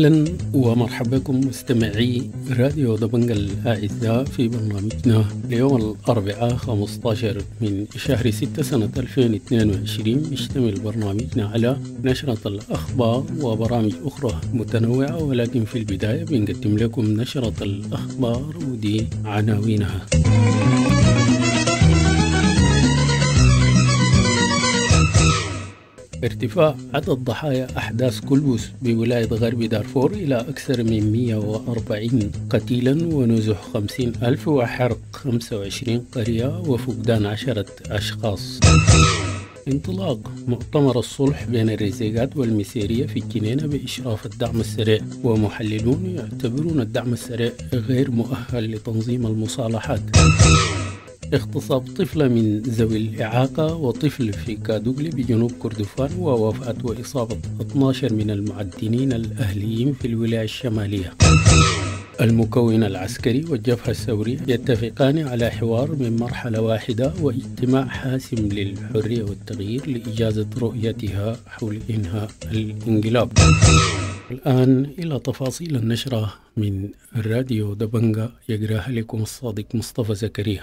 أهلا ومرحبا بكم مستمعي راديو دبنج الأعزاء في برنامجنا اليوم الأربعاء 15 من شهر 6 سنة 2022 يشتمل برنامجنا على نشرة الأخبار وبرامج أخرى متنوعة ولكن في البداية بنقدم لكم نشرة الأخبار ودي عناوينها ارتفاع عدد ضحايا أحداث كلبوس بولاية غرب دارفور إلى أكثر من 140 قتيلا ونزح 50 ألف وحرق 25 قرية وفقدان عشرة أشخاص انطلاق مؤتمر الصلح بين الريزيغات والمسيرية في كنينة بإشراف الدعم السريع ومحللون يعتبرون الدعم السريع غير مؤهل لتنظيم المصالحات اغتصاب طفلة من ذوي الإعاقة وطفل في كادوغلي بجنوب كردفان ووفاة وإصابة 12 من المعدنين الأهليين في الولاية الشمالية المكون العسكري والجبهة الثورية يتفقان على حوار من مرحلة واحدة واجتماع حاسم للحرية والتغيير لإجازة رؤيتها حول إنهاء الانقلاب الآن إلى تفاصيل النشرة من الراديو دبنجا يقراها لكم الصادق مصطفى زكريا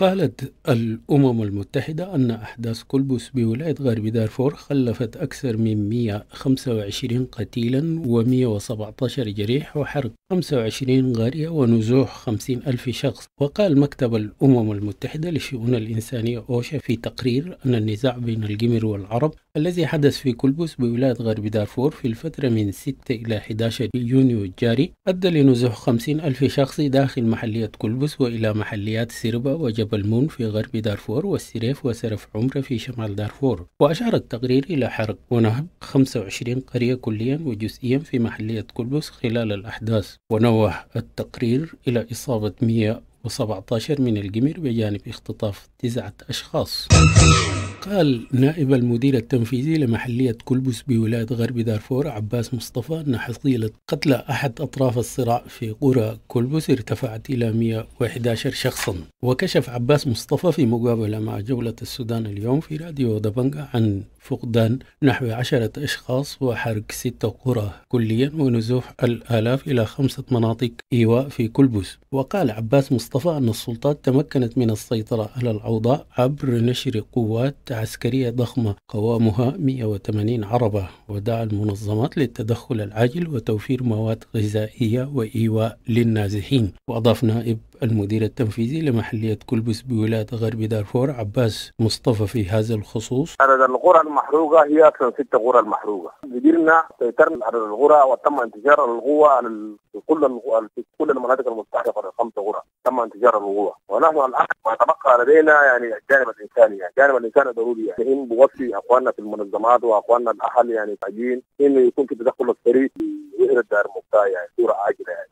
قالت الأمم المتحدة أن أحداث كولبوس بولاية غرب دارفور خلفت أكثر من 125 قتيلا و117 جريح وحرق 25 غارية ونزوح 50 ألف شخص وقال مكتب الأمم المتحدة للشؤون الإنسانية أوشا في تقرير أن النزاع بين الجمر والعرب الذي حدث في كلبوس بولاية غرب دارفور في الفترة من 6 إلى 11 يونيو الجاري أدى لنزوح 50 ألف شخص داخل محلية كلبوس وإلى محليات سربة وجبل مون في غرب دارفور والسريف وسرف عمرة في شمال دارفور وأشار التقرير إلى حرق ونهب 25 قرية كليا وجزئيا في محلية كلبوس خلال الأحداث ونوه التقرير إلى إصابة 117 من الجمر بجانب اختطاف تسعة أشخاص قال نائب المدير التنفيذي لمحلية كلبس بولاية غرب دارفور عباس مصطفى أن حصيلة قتلى أحد أطراف الصراع في قرى كلبس ارتفعت إلى 111 شخصا وكشف عباس مصطفى في مقابلة مع جولة السودان اليوم في راديو دبنجة عن فقدان نحو عشرة أشخاص وحرق ستة قرى كليا ونزوح الآلاف إلى خمسة مناطق إيواء في كلبس وقال عباس مصطفى أن السلطات تمكنت من السيطرة على الأوضاع عبر نشر قوات عسكرية ضخمة قوامها 180 عربة ودعا المنظمات للتدخل العاجل وتوفير مواد غذائية وإيواء للنازحين وأضاف نائب المدير التنفيذي لمحلية كلبس بولاية غرب دارفور عباس مصطفى في هذا الخصوص عدد القرى المحروقة هي أكثر من ست قرى المحروقة مديرنا سيطرنا على القرى وتم انتشار القوة على كل في كل المناطق المستهدفة الخمس قرى تم انتشار القوة ونحن الآن ما تبقى لدينا يعني الجانب الإنساني يعني الجانب الإنساني ضروري يعني مهم بوصي أخواننا في المنظمات وأخواننا الأهل يعني التعجين إنه يكون في تدخل السريع في دار المفتاح يعني صورة عاجلة يعني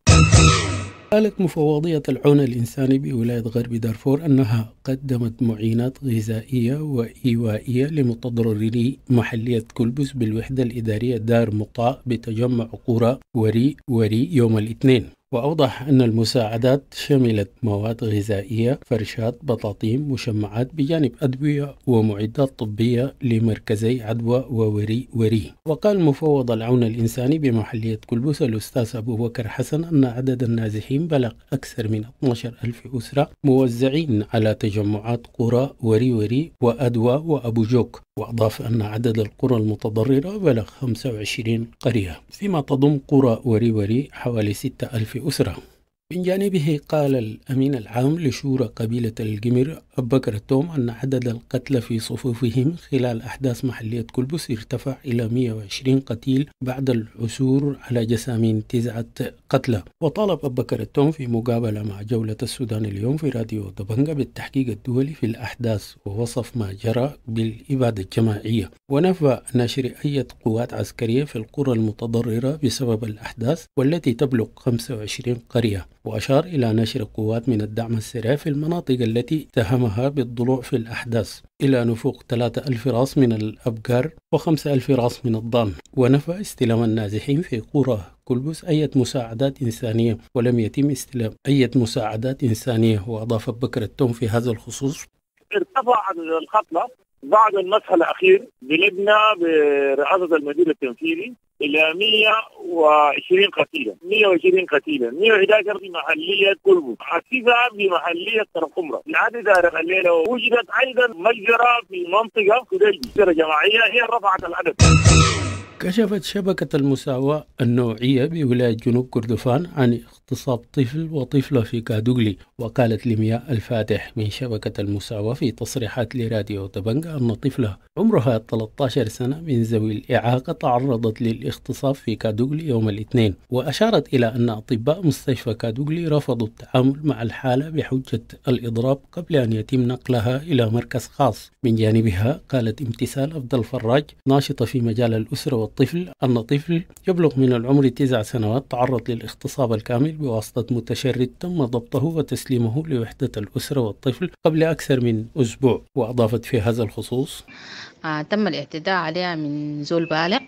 قالت مفوضية العون الإنساني بولاية غرب دارفور أنها قدمت معينات غذائية وإيوائية لمتضرري محلية كلبس بالوحدة الإدارية دار مقاء بتجمع قرى وري وري يوم الاثنين وأوضح أن المساعدات شملت مواد غذائية فرشات بطاطين مشمعات بجانب أدوية ومعدات طبية لمركزي عدوى ووري وري وقال مفوض العون الإنساني بمحلية كلبوس الأستاذ أبو بكر حسن أن عدد النازحين بلغ أكثر من 12 ألف أسرة موزعين على تجمعات قرى وري وري وأدوى وأبو جوك وأضاف أن عدد القرى المتضررة بلغ 25 قرية فيما تضم قرى وري وري حوالي 6000 أسرة من جانبه قال الأمين العام لشورى قبيلة الجمر أبو بكر التوم أن عدد القتلى في صفوفهم خلال أحداث محلية كلبس ارتفع إلى 120 قتيل بعد العثور على جسامين تسعة قتلى وطالب أبو بكر التوم في مقابلة مع جولة السودان اليوم في راديو دبنجا بالتحقيق الدولي في الأحداث ووصف ما جرى بالإبادة الجماعية ونفى نشر أي قوات عسكرية في القرى المتضررة بسبب الأحداث والتي تبلغ 25 قرية وأشار إلى نشر قوات من الدعم السريع في المناطق التي اتهمها بالضلوع في الأحداث إلى نفوق 3000 راس من الأبقار و5000 راس من الضان ونفى استلام النازحين في قرى كلبس أي مساعدات إنسانية ولم يتم استلام أي مساعدات إنسانية وأضاف بكر التوم في هذا الخصوص ارتفع الخطلة بعد المسح الاخير بلدنا برئاسه المدير التنفيذي الى 120 قتيلا 120 قتيلا 111 في محليه كلبو التسعه في محليه قرقمره لحد هذا الليله وجدت ايضا مجزره في منطقه كدلبي مجزره جماعيه هي رفعت العدد كشفت شبكة المساواة النوعية بولاية جنوب كردفان عن اغتصاب طفل وطفلة في كادوغلي وقالت لمياء الفاتح من شبكة المساواة في تصريحات لراديو تبنغ أن طفلة عمرها 13 سنة من ذوي الإعاقة تعرضت للاغتصاب في كادوغلي يوم الاثنين وأشارت إلى أن أطباء مستشفى كادوغلي رفضوا التعامل مع الحالة بحجة الإضراب قبل أن يتم نقلها إلى مركز خاص من جانبها قالت امتثال أفضل فراج ناشطة في مجال الأسرة الطفل أن طفل يبلغ من العمر تسع سنوات تعرض للاغتصاب الكامل بواسطة متشرد تم ضبطه وتسليمه لوحدة الأسرة والطفل قبل أكثر من أسبوع وأضافت في هذا الخصوص آه تم الاعتداء عليها من زول بالغ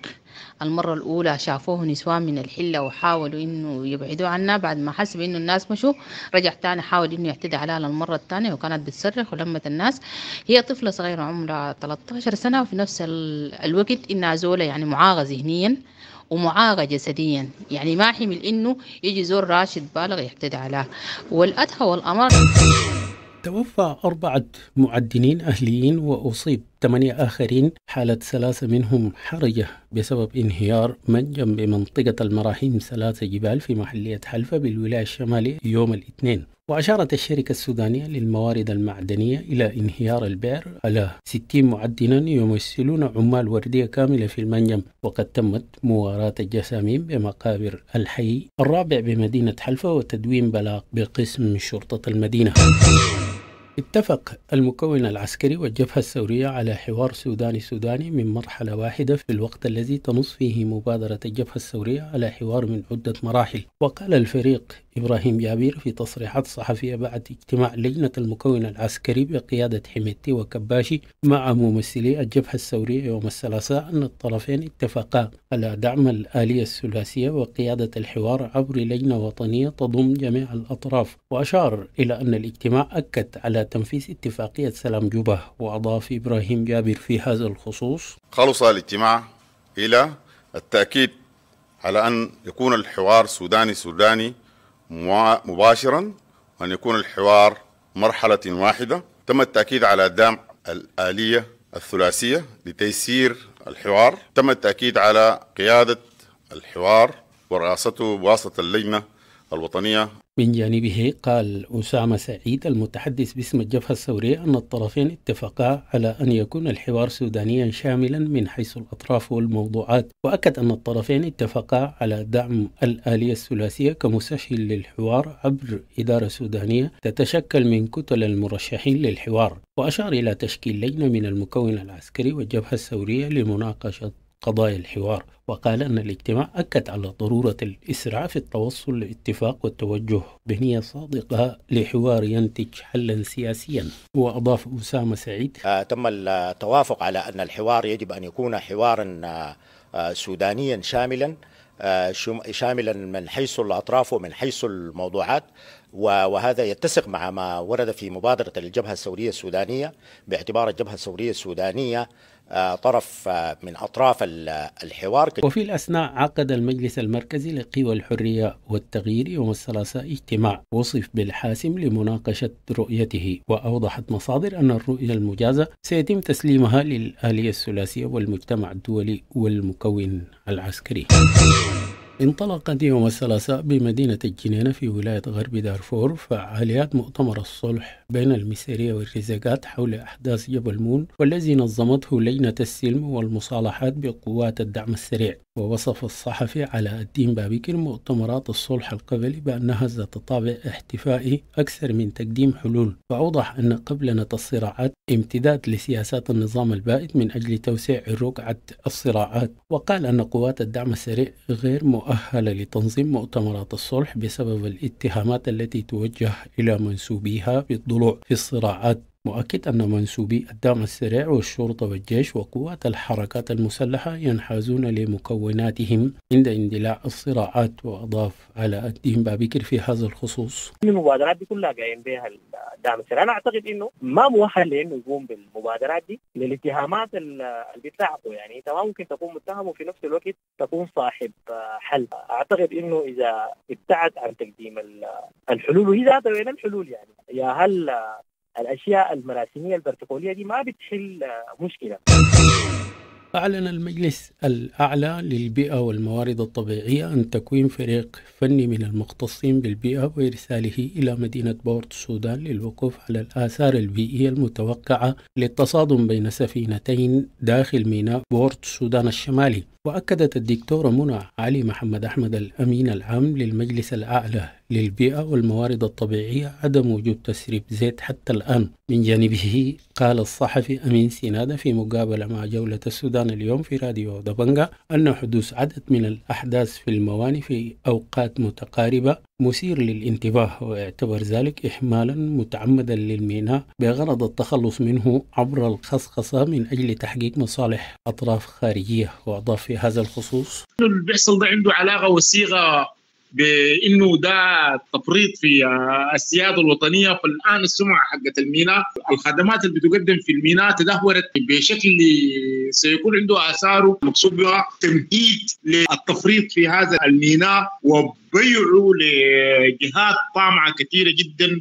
المرة الأولى شافوه نسوان من الحلة وحاولوا إنه يبعدوا عنها بعد ما حس بإنه الناس مشوا رجع تاني حاول إنه يعتدي عليها للمرة الثانية وكانت بتصرخ ولمة الناس هي طفلة صغيرة عمرها 13 سنة وفي نفس الوقت إنها زولة يعني معاغة ذهنيا ومعاغة جسديا يعني ما حمل إنه يجي زول راشد بالغ يعتدي عليها والأدهى والأمر توفى أربعة معدنين أهليين وأصيب ثمانية آخرين حالة ثلاثة منهم حرجة بسبب انهيار منجم بمنطقة المراحيم ثلاثة جبال في محلية حلفة بالولاية الشمالية يوم الاثنين وأشارت الشركة السودانية للموارد المعدنية إلى انهيار البئر على 60 معدنا يمثلون عمال وردية كاملة في المنجم وقد تمت مواراة الجسامين بمقابر الحي الرابع بمدينة حلفة وتدوين بلاغ بقسم شرطة المدينة اتفق المكون العسكري والجبهة السورية على حوار سوداني سوداني من مرحلة واحدة في الوقت الذي تنص فيه مبادرة الجبهة السورية على حوار من عدة مراحل وقال الفريق إبراهيم جابير في تصريحات صحفية بعد اجتماع لجنة المكون العسكري بقيادة حميتي وكباشي مع ممثلي الجبهة السورية يوم الثلاثاء أن الطرفين اتفقا على دعم الآلية الثلاثية وقيادة الحوار عبر لجنة وطنية تضم جميع الأطراف وأشار إلى أن الاجتماع أكد على تنفيذ اتفاقية سلام جوبا وأضاف إبراهيم جابر في هذا الخصوص خلص الاجتماع إلى التأكيد على أن يكون الحوار سوداني سوداني مباشرا وأن يكون الحوار مرحلة واحدة تم التأكيد على دعم الآلية الثلاثية لتيسير الحوار تم التأكيد على قيادة الحوار ورئاسته بواسطة اللجنة الوطنية من جانبه قال أسامة سعيد المتحدث باسم الجبهة الثورية أن الطرفين اتفقا على أن يكون الحوار سودانيا شاملا من حيث الأطراف والموضوعات وأكد أن الطرفين اتفقا على دعم الآلية الثلاثية كمسهل للحوار عبر إدارة سودانية تتشكل من كتل المرشحين للحوار وأشار إلى تشكيل لجنة من المكون العسكري والجبهة الثورية لمناقشة قضايا الحوار وقال أن الاجتماع أكد على ضرورة الإسراع في التوصل لاتفاق والتوجه بنية صادقة لحوار ينتج حلا سياسيا وأضاف أسامة سعيد آه تم التوافق على أن الحوار يجب أن يكون حوارا آه, آه، سودانيا شاملا آه شاملا من حيث الأطراف ومن حيث الموضوعات وهذا يتسق مع ما ورد في مبادرة الجبهة الثورية السودانية باعتبار الجبهة الثورية السودانية آه، طرف آه، من أطراف آه، الحوار وفي الأثناء عقد المجلس المركزي لقوى الحرية والتغيير يوم الثلاثاء اجتماع وصف بالحاسم لمناقشة رؤيته وأوضحت مصادر أن الرؤية المجازة سيتم تسليمها للآلية الثلاثية والمجتمع الدولي والمكون العسكري انطلقت يوم الثلاثاء بمدينة الجنينة في ولاية غرب دارفور فعاليات مؤتمر الصلح بين المسيرية والرزاقات حول أحداث جبل مون والذي نظمته لجنة السلم والمصالحات بقوات الدعم السريع ووصف الصحفي علاء الدين بابكر مؤتمرات الصلح القبلي بأنها ذات طابع احتفائي أكثر من تقديم حلول فأوضح أن قبلنة الصراعات امتداد لسياسات النظام البائد من أجل توسيع الركعة الصراعات وقال أن قوات الدعم السريع غير مؤهلة لتنظيم مؤتمرات الصلح بسبب الاتهامات التي توجه إلى منسوبيها بالضلوع في الصراعات مؤكد أن منسوبي الدعم السريع والشرطة والجيش وقوات الحركات المسلحة ينحازون لمكوناتهم عند اندلاع الصراعات وأضاف على الدين بابكر في هذا الخصوص المبادرات دي كلها قايم بها الدعم السريع أنا أعتقد أنه ما موحل لأنه يقوم بالمبادرات دي للاتهامات اللي بتلعبه يعني أنت ما ممكن تكون متهم وفي نفس الوقت تكون صاحب حل أعتقد أنه إذا ابتعد عن تقديم الحلول وهي ذاتها وين الحلول يعني يا هل الاشياء المراسميه البروتوكوليه دي ما بتحل آه، مشكله أعلن المجلس الأعلى للبيئة والموارد الطبيعية أن تكوين فريق فني من المختصين بالبيئة وإرساله إلى مدينة بورت السودان للوقوف على الآثار البيئية المتوقعة للتصادم بين سفينتين داخل ميناء بورت السودان الشمالي وأكدت الدكتورة منى علي محمد أحمد الأمين العام للمجلس الأعلى للبيئة والموارد الطبيعية عدم وجود تسريب زيت حتى الآن من جانبه قال الصحفي أمين سنادة في مقابلة مع جولة السودان اليوم في راديو دبنجا أن حدوث عدد من الأحداث في الموانئ في أوقات متقاربة مثير للانتباه ويعتبر ذلك إحمالا متعمدا للميناء بغرض التخلص منه عبر الخصخصة من أجل تحقيق مصالح أطراف خارجية وأضاف في هذا الخصوص اللي بيحصل ده عنده علاقة وسيغة بانه ده تفريط في السياده الوطنيه فالان السمعه حقت الميناء الخدمات اللي بتقدم في الميناء تدهورت بشكل سيكون عنده اثاره مقصود بها تمهيد للتفريط في هذا الميناء وبيعه لجهات طامعه كثيره جدا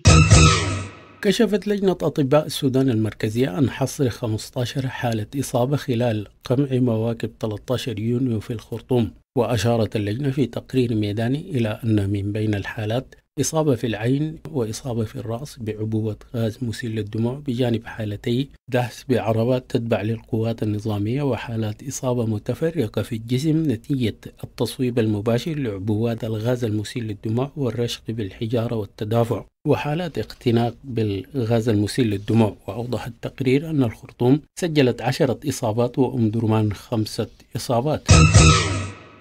كشفت لجنة أطباء السودان المركزية عن حصر 15 حالة إصابة خلال قمع مواكب 13 يونيو في الخرطوم وأشارت اللجنة في تقرير ميداني إلى أن من بين الحالات إصابة في العين وإصابة في الرأس بعبوة غاز مسيل للدموع بجانب حالتي دهس بعربات تتبع للقوات النظامية وحالات إصابة متفرقة في الجسم نتيجة التصويب المباشر لعبوات الغاز المسيل للدموع والرشق بالحجارة والتدافع وحالات اختناق بالغاز المسيل للدموع وأوضح التقرير أن الخرطوم سجلت عشرة إصابات وأم درمان خمسة إصابات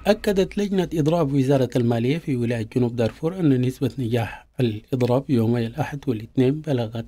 أكدت لجنة إضراب وزارة المالية في ولاية جنوب دارفور أن نسبة نجاح الإضراب يومي الأحد والاثنين بلغت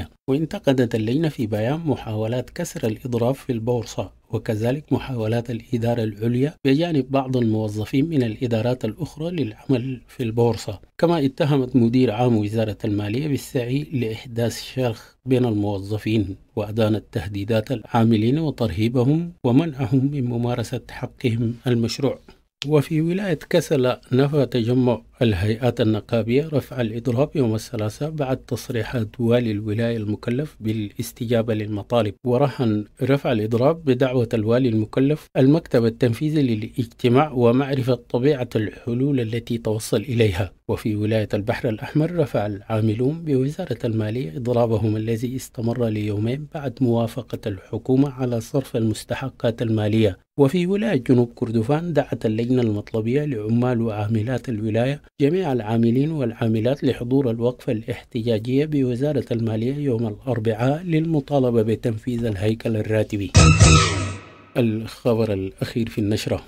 80% وانتقدت اللجنة في بيان محاولات كسر الإضراب في البورصة وكذلك محاولات الإدارة العليا بجانب بعض الموظفين من الإدارات الأخرى للعمل في البورصة كما اتهمت مدير عام وزارة المالية بالسعي لإحداث شرخ بين الموظفين وأدانت تهديدات العاملين وترهيبهم ومنعهم من ممارسة حقهم المشروع وفي ولاية كسلة نفى تجمع الهيئات النقابية رفع الإضراب يوم الثلاثاء بعد تصريحات والي الولاية المكلف بالاستجابة للمطالب ورهن رفع الإضراب بدعوة الوالي المكلف المكتب التنفيذي للاجتماع ومعرفة طبيعة الحلول التي توصل إليها وفي ولاية البحر الأحمر رفع العاملون بوزارة المالية إضرابهم الذي استمر ليومين بعد موافقة الحكومة على صرف المستحقات المالية وفي ولاية جنوب كردفان دعت اللجنة المطلبية لعمال وعاملات الولاية جميع العاملين والعاملات لحضور الوقفة الاحتجاجية بوزارة المالية يوم الأربعاء للمطالبة بتنفيذ الهيكل الراتبي الخبر الأخير في النشرة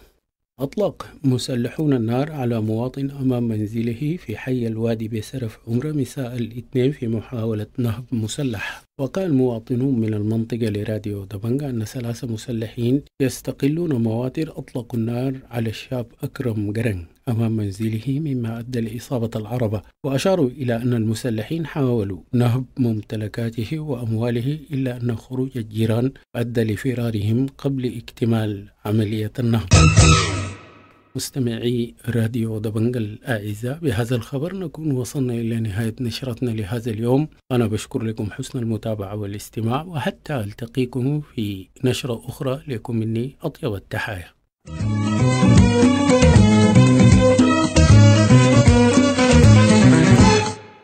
أطلق مسلحون النار على مواطن أمام منزله في حي الوادي بسرف عمرة مساء الاثنين في محاولة نهب مسلح وقال مواطنون من المنطقة لراديو دبنجا أن ثلاثة مسلحين يستقلون مواتر أطلقوا النار على الشاب أكرم جرن أمام منزله مما أدى لإصابة العربة وأشاروا إلى أن المسلحين حاولوا نهب ممتلكاته وأمواله إلا أن خروج الجيران أدى لفرارهم قبل اكتمال عملية النهب مستمعي راديو دبنجل الأعزاء بهذا الخبر نكون وصلنا إلى نهاية نشرتنا لهذا اليوم أنا بشكر لكم حسن المتابعة والاستماع وحتى ألتقيكم في نشرة أخرى لكم مني أطيب التحايا